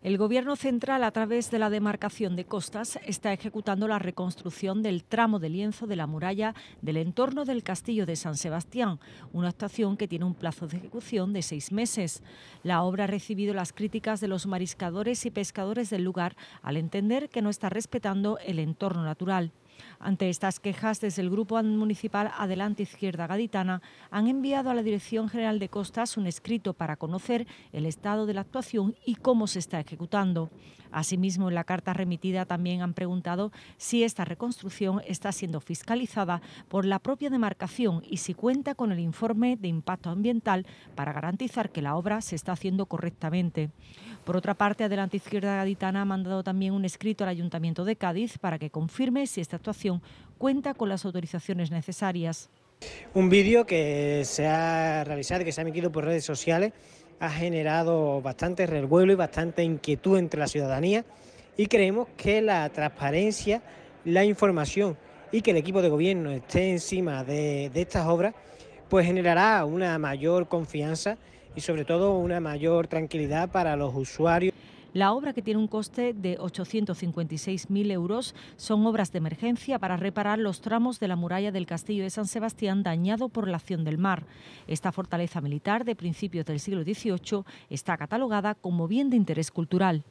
El Gobierno central, a través de la demarcación de costas, está ejecutando la reconstrucción del tramo de lienzo de la muralla del entorno del castillo de San Sebastián, una actuación que tiene un plazo de ejecución de seis meses. La obra ha recibido las críticas de los mariscadores y pescadores del lugar al entender que no está respetando el entorno natural. Ante estas quejas, desde el Grupo Municipal Adelante Izquierda Gaditana han enviado a la Dirección General de Costas un escrito para conocer el estado de la actuación y cómo se está ejecutando. Asimismo, en la carta remitida también han preguntado si esta reconstrucción está siendo fiscalizada por la propia demarcación y si cuenta con el informe de impacto ambiental para garantizar que la obra se está haciendo correctamente. Por otra parte, Adelante Izquierda Gaditana ha mandado también un escrito al Ayuntamiento de Cádiz para que confirme si esta actuación cuenta con las autorizaciones necesarias. Un vídeo que se ha realizado, que se ha emitido por redes sociales, ha generado bastante revuelo y bastante inquietud entre la ciudadanía y creemos que la transparencia, la información y que el equipo de gobierno esté encima de, estas obras, pues generará una mayor confianza y sobre todo una mayor tranquilidad para los usuarios. La obra, que tiene un coste de 856.000 euros, son obras de emergencia para reparar los tramos de la muralla del castillo de San Sebastián dañado por la acción del mar. Esta fortaleza militar de principios del siglo XVIII está catalogada como bien de interés cultural.